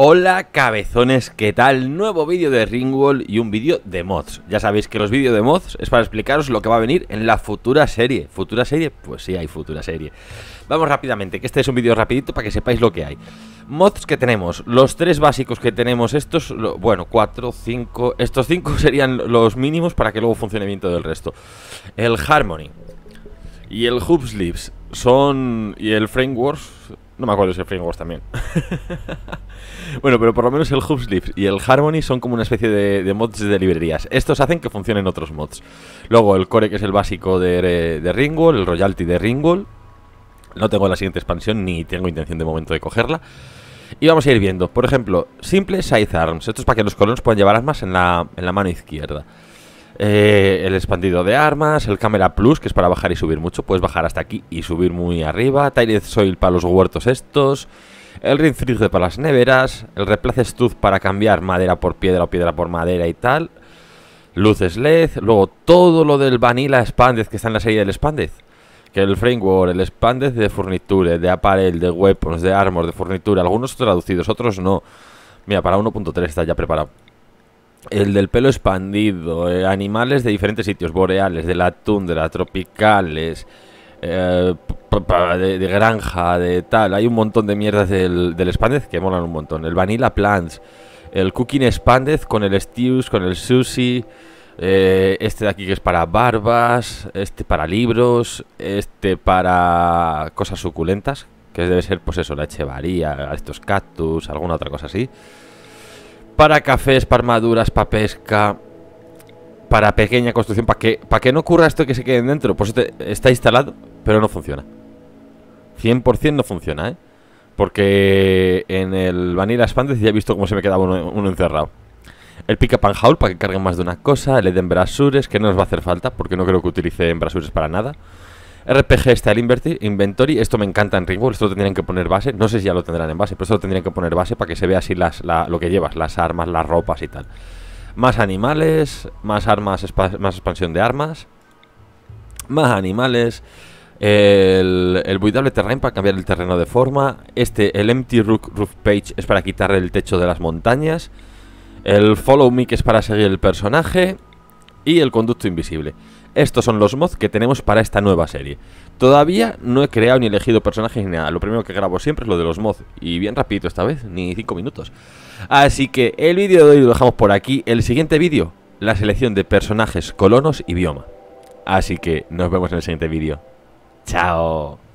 Hola cabezones, ¿qué tal? Nuevo vídeo de Ringwall y un vídeo de mods Ya sabéis que los vídeos de mods es para explicaros lo que va a venir en la futura serie ¿Futura serie? Pues sí, hay futura serie Vamos rápidamente, que este es un vídeo rapidito para que sepáis lo que hay Mods que tenemos, los tres básicos que tenemos estos Bueno, cuatro, cinco, estos cinco serían los mínimos para que luego funcione bien todo el resto El Harmony y el Hoop son... y el Frameworks no me acuerdo si el Frameworks también. bueno, pero por lo menos el Hubslips y el Harmony son como una especie de, mods de librerías. Estos hacen que funcionen otros mods. Luego el Core, que es el básico de, de Ringwall, el Royalty de Ringwall. No tengo la siguiente expansión ni tengo intención de momento de cogerla. Y vamos a ir viendo, por ejemplo, simple Scythe arms. Esto es para que los colonos puedan llevar armas en la, en la mano izquierda. Eh, el expandido de armas, el Camera Plus, que es para bajar y subir mucho. Puedes bajar hasta aquí y subir muy arriba. Tired Soil para los huertos estos. El Ring para las neveras. El Replace stud para cambiar madera por piedra o piedra por madera y tal. Luces LED. Luego todo lo del Vanilla Expanded que está en la serie del Expanded. Que el framework, el Expanded de Furniture, de Apparel, de Weapons, de Armor, de Furniture. Algunos traducidos, otros no. Mira, para 1.3 está ya preparado. El del pelo expandido, eh, animales de diferentes sitios, boreales, de la tundra, tropicales, eh, de, granja, de tal. Hay un montón de mierdas del, del que molan un montón. El Vanilla Plants, el Cooking expandez con el Stews, con el Sushi. Eh, este de aquí que es para barbas, este para libros, este para cosas suculentas, que debe ser pues eso, la echevaría, estos cactus, alguna otra cosa así para cafés, para armaduras, para pesca, para pequeña construcción, para que, para que no ocurra esto que se queden dentro. Pues está instalado, pero no funciona. 100% no funciona, ¿eh? Porque en el Vanilla Spandex ya he visto cómo se me quedaba uno, encerrado. El Pick and haul para que carguen más de una cosa. El Eden Brasures, que no nos va a hacer falta, porque no creo que utilice Brasures para nada. RPG está el Inventory, esto me encanta en Ringworld, esto lo tendrían que poner base, no sé si ya lo tendrán en base, pero esto lo tendrían que poner base para que se vea así lo que llevas, las armas, las ropas y tal. Más animales, más armas, más expansión de armas, más animales, el, el buitable terrain para cambiar el terreno de forma, este, el empty rook roof page es para quitar el techo de las montañas, el follow me que es para seguir el personaje y el conducto invisible. Estos son los mods que tenemos para esta nueva serie. Todavía no he creado ni elegido personajes ni nada. Lo primero que grabo siempre es lo de los mods. Y bien rapidito esta vez, ni 5 minutos. Así que el vídeo de hoy lo dejamos por aquí. El siguiente vídeo, la selección de personajes, colonos y bioma. Así que nos vemos en el siguiente vídeo. ¡Chao!